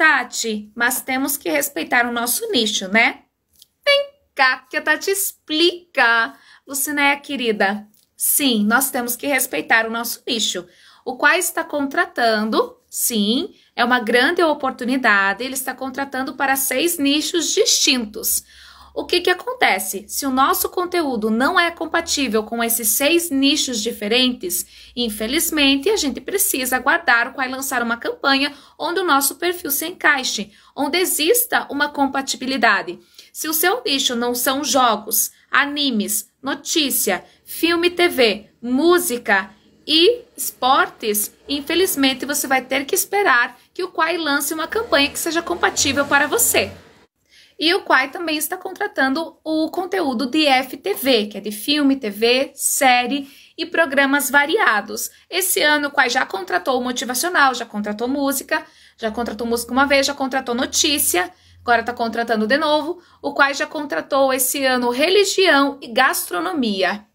Tati, mas temos que respeitar o nosso nicho, né? Vem cá que a Tati explica. Lucinéia, é querida, sim, nós temos que respeitar o nosso nicho. O qual está contratando, sim, é uma grande oportunidade, ele está contratando para seis nichos distintos. O que, que acontece? Se o nosso conteúdo não é compatível com esses seis nichos diferentes, infelizmente a gente precisa aguardar o qual lançar uma campanha onde o nosso perfil se encaixe, onde exista uma compatibilidade. Se o seu nicho não são jogos, animes, notícia, filme TV, música e esportes, infelizmente você vai ter que esperar que o Quai lance uma campanha que seja compatível para você. E o Quai também está contratando o conteúdo de FTV, que é de filme, TV, série e programas variados. Esse ano o Quai já contratou o motivacional, já contratou música, já contratou música uma vez, já contratou notícia, agora está contratando de novo. O Quai já contratou esse ano religião e gastronomia.